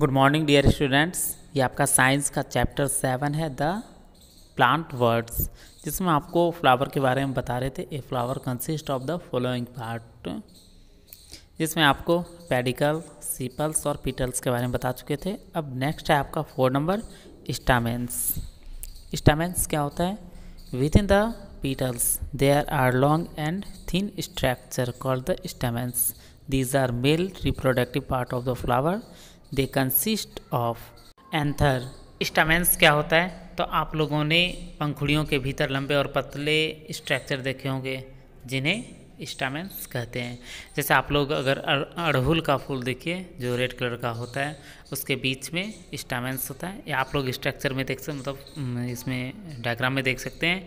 Good morning dear students ये आपका science का चैप्टर सेवन है द प्लांट वर्ड्स जिसमें आपको फ्लावर के बारे में बता रहे थे a flower consist of the following part जिसमें आपको पेडिकल सीपल्स और पीटल्स के बारे में बता चुके थे अब नेक्स्ट है आपका फोर नंबर स्टामेंस स्टामेंस क्या होता है within the petals they are long and thin structure called the stamens these are male reproductive part of the flower they consist of anther stamens क्या होता है तो आप लोगों ने पंखुड़ियों के भीतर लंबे और पतले स्ट्रक्चर देखे होंगे जिन्हें स्टामेंस कहते हैं जैसे आप लोग अगर अड़हुल का फूल देखिए जो रेड कलर का होता है उसके बीच में स्टामेंस होता है या आप लोग स्ट्रक्चर में देख सकते मतलब इसमें डायग्राम में देख सकते हैं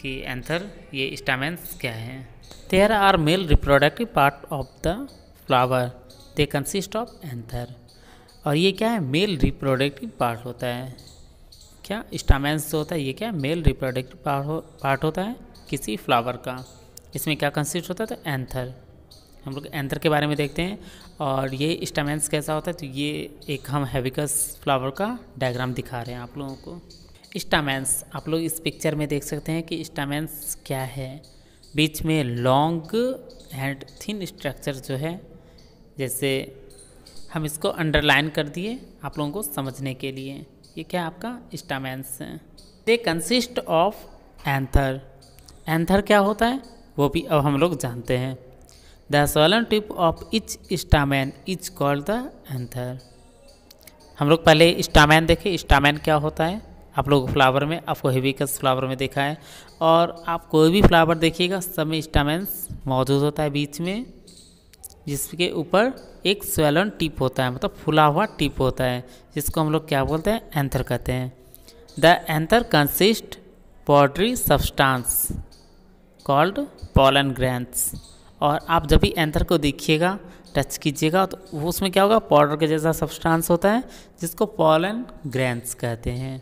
कि एंथर ये स्टामेंस क्या है there are male reproductive part of the flower they consist of anther और ये क्या है मेल रिप्रोडक्टिव पार्ट होता है क्या स्टामेंस जो होता है ये क्या है मेल रिप्रोडक्टिव पार्ट पार्ट होता है किसी फ्लावर का इसमें क्या कंसिस्ट होता है तो एंथर हम लोग एंथर के बारे में देखते हैं और ये स्टामेंस कैसा होता है तो ये एक हम हैविकस फ्लावर का डायग्राम दिखा रहे हैं आप लोगों को स्टामेंस आप लोग इस पिक्चर में देख सकते हैं कि स्टामेंस क्या है बीच में लॉन्ग एंड थिन स्ट्रक्चर जो है जैसे हम इसको अंडरलाइन कर दिए आप लोगों को समझने के लिए ये क्या आपका स्टामेंस है they consist of anther anther क्या होता है वो भी अब हम लोग जानते हैं the swollen tip of each stamen which called the anther हम लोग पहले स्टामैन देखे स्टामैन क्या होता है आप लोग फ्लावर में आपको हेविकस फ्लावर में देखा है और आप कोई भी फ्लावर देखिएगा सब में स्टामैंस मौजूद होता है बीच में जिसके ऊपर एक स्वेलन टिप होता है मतलब फुला हुआ टिप होता है जिसको हम लोग क्या बोलते हैं एंथर कहते हैं the anther consist powdery substance called pollen grains और आप जब भी एंथर को देखिएगा टच कीजिएगा तो वो उसमें क्या होगा पाउडर के जैसा सब्सटेंस होता है जिसको पॉलन ग्रैंड्स कहते हैं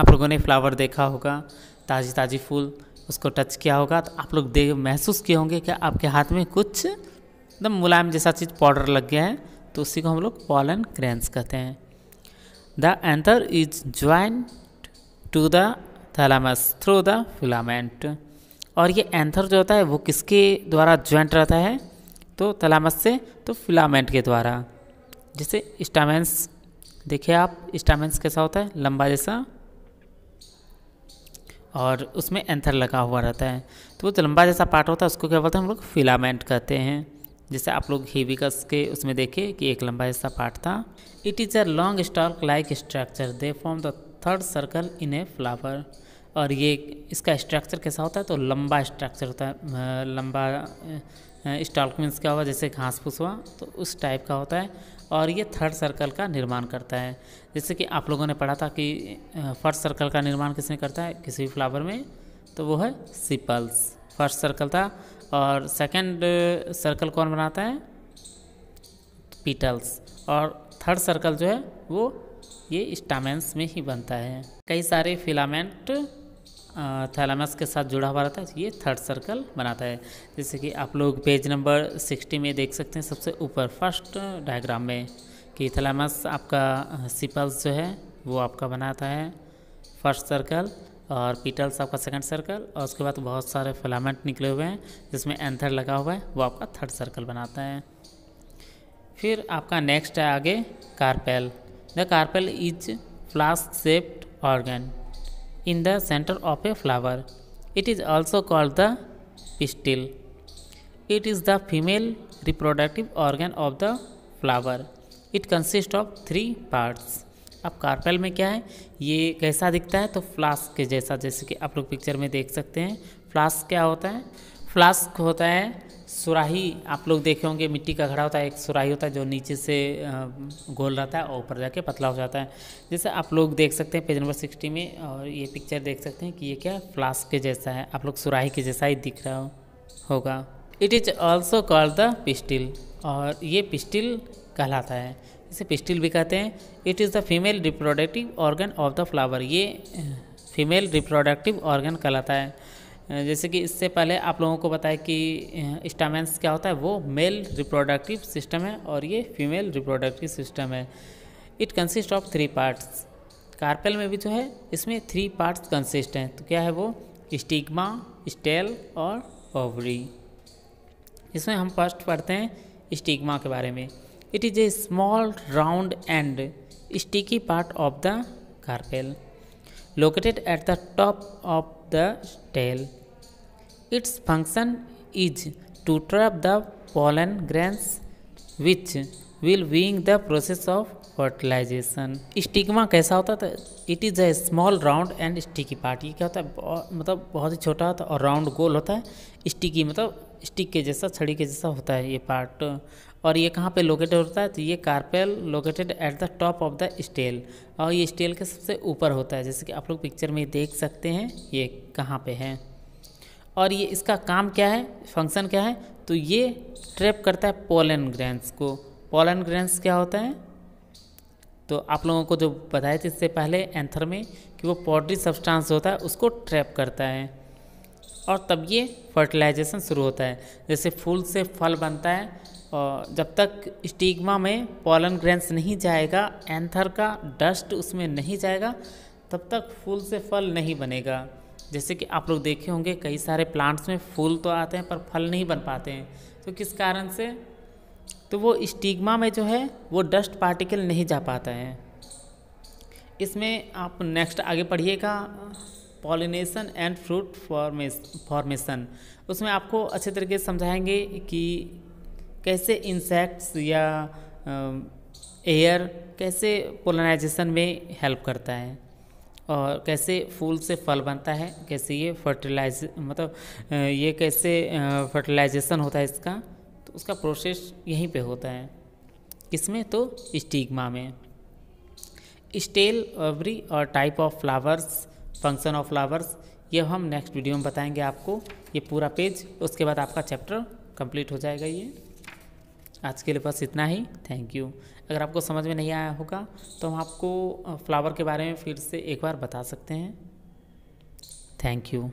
आप लोगों ने फ्लावर देखा होगा ताज़ी ताज़ी फूल उसको टच किया होगा तो आप लोग देख महसूस किए होंगे कि आपके हाथ में कुछ एकदम मुलायम जैसा चीज़ पाउडर लग गया है तो उसी को हम लोग पॉलन क्रेंस कहते हैं the anther is joint to the thalamus through the filament और ये एंथर जो होता है वो किसके द्वारा ज्वाइंट रहता है तो थैलामस से तो फिलामेंट के द्वारा जैसे स्टामेंस देखिए आप स्टामेंस कैसा होता है लंबा जैसा और उसमें एंथर लगा हुआ रहता है तो वो लंबा जैसा पार्ट होता है उसको क्या बोलते हैं हम लोग फिलामेंट कहते हैं जैसे आप लोग हीविकस के उसमें देखे कि एक लंबा जैसा पार्ट था it is a long stalk like structure they form the third circle in a flower और ये इसका स्ट्रक्चर कैसा होता है तो लंबा स्ट्रक्चर होता है लंबा स्टॉक मीन्स क्या हुआ जैसे घास फूस हुआ तो उस टाइप का होता है और ये थर्ड सर्कल का निर्माण करता है जैसे कि आप लोगों ने पढ़ा था कि फर्स्ट सर्कल का निर्माण किसने करता है किसी भी फ्लावर में तो वो है सिपल्स फर्स्ट सर्कल था और सेकंड सर्कल कौन बनाता है पीटल्स और थर्ड सर्कल जो है वो ये स्टामेंस में ही बनता है कई सारे फिलामेंट थैलामस के साथ जुड़ा हुआ रहता है तो ये थर्ड सर्कल बनाता है जैसे कि आप लोग पेज नंबर सिक्सटी में देख सकते हैं सबसे ऊपर फर्स्ट डायग्राम में कि थैलामस आपका सिपल्स जो है वो आपका बनाता है फर्स्ट सर्कल और पीटल्स आपका सेकंड सर्कल और उसके बाद बहुत सारे फिलामेंट निकले हुए हैं जिसमें एंथर लगा हुआ है वो आपका थर्ड सर्कल बनाता है फिर आपका नेक्स्ट है आगे carpel the carpel is flask shaped organ in the center of a flower. It is also called the pistil. It is the female reproductive organ of the flower. It consists of three parts. अब carpel में क्या है ये कैसा दिखता है तो flask के जैसा जैसे कि आप लोग पिक्चर में देख सकते हैं फ्लास्क क्या होता है फ्लास्क होता है सुराही आप लोग देखे होंगे मिट्टी का घड़ा होता है एक सुराही होता है जो नीचे से गोल रहता है और ऊपर जाके पतला हो जाता है जैसे आप लोग देख सकते हैं पेज नंबर सिक्सटी में और ये पिक्चर देख सकते हैं कि ये क्या फ्लास्क के जैसा है आप लोग सुराही के जैसा ही दिख रहा हो, होगा it is also called the pistil और ये पिस्टिल कहलाता है इसे पिस्टिल भी कहते हैं it is the female reproductive organ of the flower ये फीमेल रिप्रोडक्टिव ऑर्गन कहलाता है जैसे कि इससे पहले आप लोगों को बताया कि स्टामेंस क्या होता है वो मेल रिप्रोडक्टिव सिस्टम है और ये फीमेल रिप्रोडक्टिव सिस्टम है it consist of three parts carpel में भी जो है इसमें थ्री पार्ट्स कंसिस्ट हैं तो क्या है वो स्टिग्मा स्टेल और ओवरी इसमें हम फर्स्ट पढ़ते हैं स्टिग्मा के बारे में it is a small round and sticky part of the carpel located at the top of the tail. Its function is to trap the pollen grains which will being the process of fertilisation stigma कैसा होता था it is a small round and sticky part ये क्या होता है बहुत, मतलब बहुत ही छोटा होता है और राउंड गोल होता है स्टिकी मतलब स्टिक के जैसा छड़ी के जैसा होता है ये पार्ट और ये कहाँ पे लोकेटेड होता है तो ये carpel located at the top of the style और ये स्टेल के सबसे ऊपर होता है जैसे कि आप लोग पिक्चर में देख सकते हैं ये कहाँ पे है और ये इसका काम क्या है फंक्शन क्या है तो ये ट्रैप करता है पोलन ग्रेंस को पोलन ग्रेंस क्या होता है तो आप लोगों को जो बताए थे इससे पहले एंथर में कि वो पॉटरी सब्सटांस होता है उसको ट्रैप करता है और तब ये फर्टिलाइजेशन शुरू होता है जैसे फूल से फल बनता है और जब तक स्टिग्मा में पॉलन ग्रेन्स नहीं जाएगा एंथर का डस्ट उसमें नहीं जाएगा तब तक फूल से फल नहीं बनेगा जैसे कि आप लोग देखे होंगे कई सारे प्लांट्स में फूल तो आते हैं पर फल नहीं बन पाते हैं तो किस कारण से तो वो स्टिग्मा में जो है वो डस्ट पार्टिकल नहीं जा पाता है इसमें आप नेक्स्ट आगे पढ़िएगा पॉलिनेशन एंड फ्रूट फॉर्मेशन उसमें आपको अच्छे तरीके से समझाएंगे कि कैसे इंसेक्ट्स या एयर कैसे पोलनाइजेशन में हेल्प करता है और कैसे फूल से फल बनता है कैसे ये फर्टिलाइज मतलब ये कैसे फर्टिलाइजेशन होता है इसका तो उसका प्रोसेस यहीं पे होता है इसमें तो स्टिग्मा में स्टेल एवरी और type of flowers function of flowers ये हम नेक्स्ट वीडियो में बताएंगे आपको ये पूरा पेज उसके बाद आपका चैप्टर कंप्लीट हो जाएगा ये आज के लिए बस इतना ही थैंक यू अगर आपको समझ में नहीं आया होगा तो हम आपको फ्लावर के बारे में फिर से एक बार बता सकते हैं थैंक यू